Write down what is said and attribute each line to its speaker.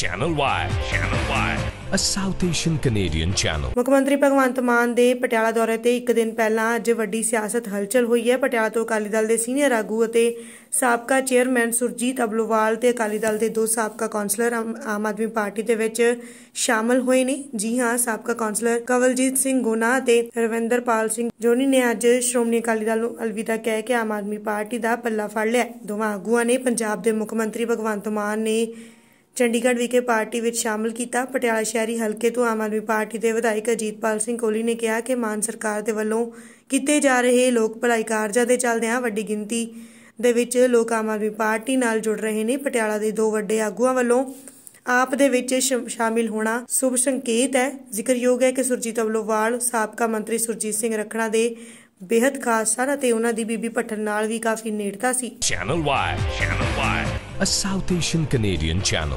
Speaker 1: channel Y channel Y
Speaker 2: a South Asian Canadian channel
Speaker 3: ਮੁੱਖ ਮੰਤਰੀ ਭਗਵੰਤ ਮਾਨ ਦੇ ਪਟਿਆਲਾ ਦੌਰੇ ਤੇ ਇੱਕ ਦਿਨ ਪਹਿਲਾਂ ਅੱਜ ਵੱਡੀ ਸਿਆਸਤ ਹਲਚਲ ਹੋਈ ਹੈ ਪਟਿਆਲਾ ਤੋਂ ਅਕਾਲੀ ਦਲ ਦੇ ਸੀਨੀਅਰ ਆਗੂ ਅਤੇ ਸਾਬਕਾ ਚੇਅਰਮੈਨ ਸੁਰਜੀਤ ਅਬਲੋਵਾਲ ਤੇ ਅਕਾਲੀ ਦਲ ਦੇ ਦੋ ਸਾਬਕਾ ਕੌਂਸਲਰ ਆਮ ਆਦਮੀ ਪਾਰਟੀ ਦੇ ਵਿੱਚ ਸ਼ਾਮਲ ਹੋਏ ਨੇ ਜੀ ਹਾਂ ਸਾਬਕਾ ਕੌਂਸਲਰ ਕਵਲਜੀਤ ਸਿੰਘ ਗੋਨਾ ਅਤੇ ਰਵਿੰਦਰਪਾਲ ਸਿੰਘ ਜੋਨੀ ਨੇ ਅੱਜ ਸ਼੍ਰੋਮਣੀ ਅਕਾਲੀ ਦਲ ਨੂੰ ਅਲਵਿਦਾ ਕਹਿ ਕੇ ਆਮ ਆਦਮੀ ਪਾਰਟੀ ਦਾ ਪੱਲਾ ਫੜ ਲਿਆ ਦੋਵਾਂ ਆਗੂਆਂ ਨੇ ਪੰਜਾਬ ਦੇ ਮੁੱਖ ਮੰਤਰੀ ਭਗਵੰਤ ਮਾਨ ਨੇ ਚੰਡੀਗੜ੍ਹ ਵਿਖੇ ਪਾਰਟੀ ਵਿੱਚ ਸ਼ਾਮਲ ਕੀਤਾ ਪਟਿਆਲਾ ਸ਼ਹਿਰੀ ਹਲਕੇ ਤੋਂ ਆਮ ਆਦਮੀ ਪਾਰਟੀ ਦੇ ਵਿਧਾਇਕ ਅਜੀਤਪਾਲ ਸਿੰਘ ਕੋਲੀ ਨੇ ਕਿਹਾ ਕਿ ਮਾਨ ਸਰਕਾਰ ਦੇ ਵੱਲੋਂ ਕੀਤੇ ਜਾ ਰਹੇ ਲੋਕ ਭਲਾਈ ਕਾਰਜਾਂ ਦੇ ਚੱਲਦਿਆਂ ਵੱਡੀ ਗਿਣਤੀ ਦੇ ਵਿੱਚ ਲੋਕ ਆਮ ਆਦਮੀ ਪਾਰਟੀ ਨਾਲ ਜੁੜ ਰਹੇ ਨੇ ਪਟਿਆਲਾ ਦੇ ਦੋ ਵੱਡੇ ਆਗੂਆਂ ਵੱਲੋਂ ਆਪ ਦੇ ਵਿੱਚ ਸ਼ਾਮਿਲ ਹੋਣਾ ਸੁਭ ਸੰਕੇਤ ਹੈ ਜ਼ਿਕਰਯੋਗ ਹੈ ਕਿ ਸੁਰਜੀਤ ਅਵਲੋਵਾਲ ਸਾਬਕਾ ਮੰਤਰੀ ਸੁਰਜੀਤ ਸਿੰਘ ਰਖਣਾ ਦੇ ਬੇਹਦ ਖਾਸ ਸਨ ਅਤੇ ਉਹਨਾਂ ਦੀ ਬੀਬੀ ਪਠਨ ਨਾਲ ਵੀ ਕਾਫੀ ਨੇੜਤਾ ਸੀ
Speaker 2: channel Y channel Y a South Asian Canadian channel